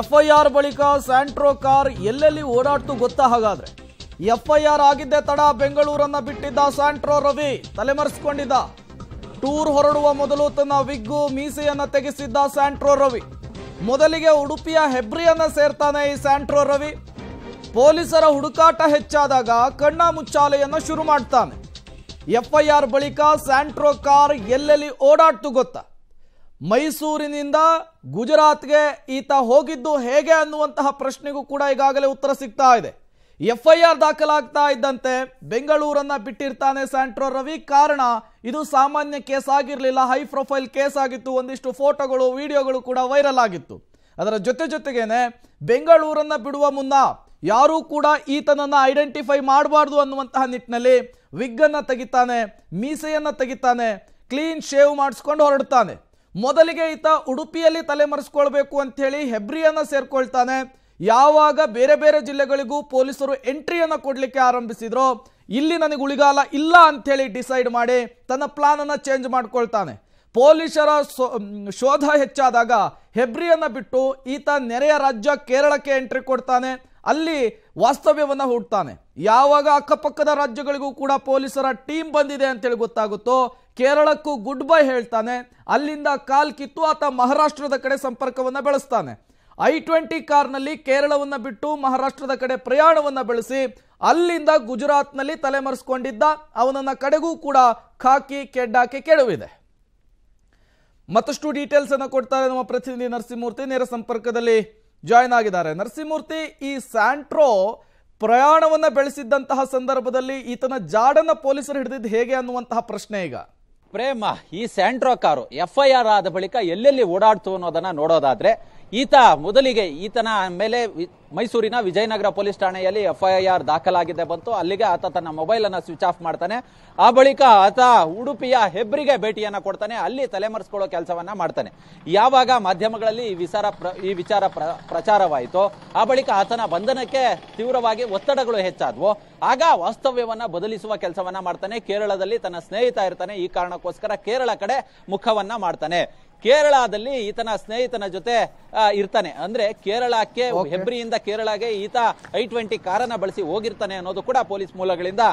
FIR ಬಳಿಕ Santro car ಎಲ್ಲೆಲ್ಲಿ ಓಡಾಡ್ತು ಗೊತ್ತಾ ಹಾಗಾದ್ರೆ ಎಫ್ಐಆರ್ ಆಗಿದ್ದೇ ತಡ ಬೆಂಗಳೂರನ್ನ ಬಿಟ್ಟಿದ್ದ ಸ್ಯಾಂಟ್ರೋ ರವಿ ತಲೆಮರೆಸ್ಕೊಂಡಿದ್ದ ಟೂರ್ ಹೊರಡುವ ಮೊದಲು ತನ್ನ ವಿಗ್ಗು ಮೀಸೆಯನ್ನ ತೆಗೆಸಿದ್ದ ಸ್ಯಾಂಟ್ರೋ ರವಿ ಮೊದಲಿಗೆ ಉಡುಪಿಯ ಹೆಬ್ರಿಯನ್ನ ಸೇರ್ತಾನೆ ಈ ಸ್ಯಾಂಟ್ರೋ ರವಿ ಪೊಲೀಸರ ಹುಡುಕಾಟ ಹೆಚ್ಚಾದಾಗ ಕಣ್ಣ ಮುಚ್ಚಾಲೆಯನ್ನು ಶುರು ಮಾಡ್ತಾನೆ ಎಫ್ಐಆರ್ ಬಳಿಕ ಸ್ಯಾಂಟ್ರೋ ಕಾರ್ ಎಲ್ಲೆಲ್ಲಿ ಓಡಾಡ್ತು ಗೊತ್ತಾ ಮೈಸೂರಿನಿಂದ ಗುಜರಾತ್ಗೆ ಈತ ಹೋಗಿದ್ದು ಹೇಗೆ ಅನ್ನುವಂತಹ ಪ್ರಶ್ನೆಗೂ ಕೂಡ ಈಗಾಗಲೇ ಉತ್ತರ ಸಿಗ್ತಾ ಇದೆ ಎಫ್ ಐ ಆರ್ ದಾಖಲಾಗ್ತಾ ಇದ್ದಂತೆ ಬೆಂಗಳೂರನ್ನ ಬಿಟ್ಟಿರ್ತಾನೆ ಸ್ಯಾಂಟ್ರೋ ರವಿ ಕಾರಣ ಇದು ಸಾಮಾನ್ಯ ಕೇಸ್ ಆಗಿರಲಿಲ್ಲ ಹೈ ಪ್ರೊಫೈಲ್ ಕೇಸ್ ಆಗಿತ್ತು ಒಂದಿಷ್ಟು ಫೋಟೋಗಳು ವಿಡಿಯೋಗಳು ಕೂಡ ವೈರಲ್ ಆಗಿತ್ತು ಅದರ ಜೊತೆ ಜೊತೆಗೇನೆ ಬೆಂಗಳೂರನ್ನ ಬಿಡುವ ಮುನ್ನ ಯಾರೂ ಕೂಡ ಈತನನ್ನು ಐಡೆಂಟಿಫೈ ಮಾಡಬಾರ್ದು ಅನ್ನುವಂತಹ ನಿಟ್ಟಿನಲ್ಲಿ ವಿಗ್ಗನ್ನು ತೆಗಿತಾನೆ ಮೀಸೆಯನ್ನು ತೆಗಿತಾನೆ ಕ್ಲೀನ್ ಶೇವ್ ಮಾಡಿಸ್ಕೊಂಡು ಹೊರಡ್ತಾನೆ ಮೊದಲಿಗೆ ಈತ ಉಡುಪಿಯಲ್ಲಿ ತಲೆಮರೆಸ್ಕೊಳ್ಬೇಕು ಹೇಳಿ ಹೆಬ್ರಿಯನ್ನು ಸೇರ್ಕೊಳ್ತಾನೆ ಯಾವಾಗ ಬೇರೆ ಬೇರೆ ಜಿಲ್ಲೆಗಳಿಗೂ ಪೊಲೀಸರು ಎಂಟ್ರಿಯನ್ನು ಕೊಡಲಿಕ್ಕೆ ಆರಂಭಿಸಿದ್ರು ಇಲ್ಲಿ ನನಗೆ ಉಳಿಗಾಲ ಇಲ್ಲ ಹೇಳಿ ಡಿಸೈಡ್ ಮಾಡಿ ತನ್ನ ಪ್ಲಾನನ್ನು ಚೇಂಜ್ ಮಾಡ್ಕೊಳ್ತಾನೆ ಪೊಲೀಸರ ಶೋಧ ಹೆಚ್ಚಾದಾಗ ಹೆಬ್ರಿಯನ್ನು ಬಿಟ್ಟು ಈತ ನೆರೆಯ ರಾಜ್ಯ ಕೇರಳಕ್ಕೆ ಎಂಟ್ರಿ ಕೊಡ್ತಾನೆ ಅಲ್ಲಿ ವಾಸ್ತವ್ಯವನ್ನು ಹುಡ್ತಾನೆ ಯಾವಾಗ ಅಕ್ಕಪಕ್ಕದ ರಾಜ್ಯಗಳಿಗೂ ಕೂಡ ಪೊಲೀಸರ ಟೀಮ್ ಬಂದಿದೆ ಅಂತೇಳಿ ಗೊತ್ತಾಗುತ್ತೋ ಕೇರಳಕ್ಕೂ ಗುಡ್ ಬೈ ಹೇಳ್ತಾನೆ ಅಲ್ಲಿಂದ ಕಾಲ್ ಕಿತ್ತು ಆತ ಮಹಾರಾಷ್ಟ್ರದ ಕಡೆ ಸಂಪರ್ಕವನ್ನು ಬೆಳೆಸ್ತಾನೆ ಐ ಟ್ವೆಂಟಿ ಕಾರ್ನಲ್ಲಿ ಕೇರಳವನ್ನು ಬಿಟ್ಟು ಮಹಾರಾಷ್ಟ್ರದ ಕಡೆ ಪ್ರಯಾಣವನ್ನು ಬೆಳೆಸಿ ಅಲ್ಲಿಂದ ಗುಜರಾತ್ನಲ್ಲಿ ತಲೆಮರೆಸ್ಕೊಂಡಿದ್ದ ಅವನನ್ನ ಕಡೆಗೂ ಕೂಡ ಖಾಕಿ ಕೆಡ್ಡಾಕೆ ಕೆಳುವಿದೆ ಮತ್ತಷ್ಟು ಡೀಟೇಲ್ಸ್ ಅನ್ನು ಕೊಡ್ತಾರೆ ನಮ್ಮ ಪ್ರತಿನಿಧಿ ನರಸಿಂಹಮೂರ್ತಿ ನೇರ ಸಂಪರ್ಕದಲ್ಲಿ ಜಾಯ್ನ್ ಆಗಿದ್ದಾರೆ ನರಸಿಂಹಮೂರ್ತಿ ಈ ಸ್ಯಾಂಟ್ರೋ ಪ್ರಯಾಣವನ್ನು ಬೆಳೆಸಿದ್ದಂತಹ ಸಂದರ್ಭದಲ್ಲಿ ಈತನ ಜಾಡನ್ನ ಪೊಲೀಸರು ಹಿಡಿದಿದ್ದು ಹೇಗೆ ಅನ್ನುವಂತಹ ಪ್ರಶ್ನೆ ಈಗ ಪ್ರೇಮ ಈ Santro car F I R ಆದ ಬಳಿಕ ಎಲ್ಲೆಲ್ಲಿ ಓಡಾಡ್ತು ಅನ್ನೋದನ್ನ ನೋಡೋದಾದ್ರೆ ಈತ ಮೊದಲಿಗೆ ಈತನ ಮೇಲೆ ಮೈಸೂರಿನ ವಿಜಯನಗರ ಪೊಲೀಸ್ ಠಾಣೆಯಲ್ಲಿ ಎಫ್ಐಆರ್ ದಾಖಲಾಗಿದೆ ಬಂತು ಅಲ್ಲಿಗೆ ಆತ ತನ್ನ ಮೊಬೈಲ್ ಅನ್ನು ಸ್ವಿಚ್ ಆಫ್ ಮಾಡ್ತಾನೆ ಆ ಬಳಿಕ ಆತ ಉಡುಪಿಯ ಹೆಬ್ರಿಗೆ ಭೇಟಿಯನ್ನು ಕೊಡ್ತಾನೆ ಅಲ್ಲಿ ತಲೆಮರೆಸ್ಕೊಳ್ಳೋ ಕೆಲಸವನ್ನ ಮಾಡ್ತಾನೆ ಯಾವಾಗ ಮಾಧ್ಯಮಗಳಲ್ಲಿ ಈ ವಿಚಾರ ಈ ವಿಚಾರ ಪ್ರಚಾರವಾಯಿತು ಆ ಬಳಿಕ ಆತನ ಬಂಧನಕ್ಕೆ ತೀವ್ರವಾಗಿ ಒತ್ತಡಗಳು ಹೆಚ್ಚಾದವು ಆಗ ವಾಸ್ತವ್ಯವನ್ನ ಬದಲಿಸುವ ಕೆಲಸವನ್ನ ಮಾಡ್ತಾನೆ ಕೇರಳದಲ್ಲಿ ತನ್ನ ಸ್ನೇಹಿತ ಇರ್ತಾನೆ ಈ ಕಾರಣಕ್ಕೋಸ್ಕರ ಕೇರಳ ಕಡೆ ಮುಖವನ್ನ ಮಾಡ್ತಾನೆ ಕೇರಳದಲ್ಲಿ ಈತನ ಸ್ನೇಹಿತನ ಜೊತೆ ಇರ್ತಾನೆ ಅಂದ್ರೆ ಕೇರಳಕ್ಕೆ ಹೆಬ್ರಿಯಿಂದ ಕೇರಳಗೆ ಈತ ಐ ಟ್ವೆಂಟಿ ಕಾರನ್ನ ಬಳಸಿ ಹೋಗಿರ್ತಾನೆ ಅನ್ನೋದು ಕೂಡ ಪೊಲೀಸ್ ಮೂಲಗಳಿಂದ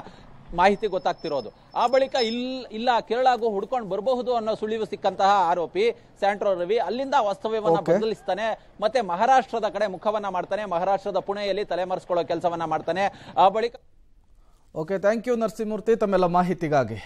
ಮಾಹಿತಿ ಗೊತ್ತಾಗ್ತಿರೋದು ಆ ಬಳಿಕ ಇಲ್ ಇಲ್ಲ ಕೇರಳಗೂ ಹುಡ್ಕೊಂಡು ಬರಬಹುದು ಅನ್ನೋ ಸುಳಿವು ಸಿಕ್ಕಂತಹ ಆರೋಪಿ ಸ್ಯಾಂಟ್ರೋ ರವಿ ಅಲ್ಲಿಂದ ವಾಸ್ತವ್ಯವನ್ನ ಬದಲಿಸ್ತಾನೆ ಮತ್ತೆ ಮಹಾರಾಷ್ಟ್ರದ ಕಡೆ ಮುಖವನ್ನ ಮಾಡ್ತಾನೆ ಮಹಾರಾಷ್ಟ್ರದ ಪುಣೆಯಲ್ಲಿ ತಲೆಮರೆಸ್ಕೊಳ್ಳೋ ಕೆಲಸವನ್ನ ಮಾಡ್ತಾನೆ ಆ ಬಳಿಕ ಓಕೆ ಥ್ಯಾಂಕ್ ಯು ನರಸಿಂಹಮೂರ್ತಿ ತಮ್ಮೆಲ್ಲ ಮಾಹಿತಿಗಾಗಿ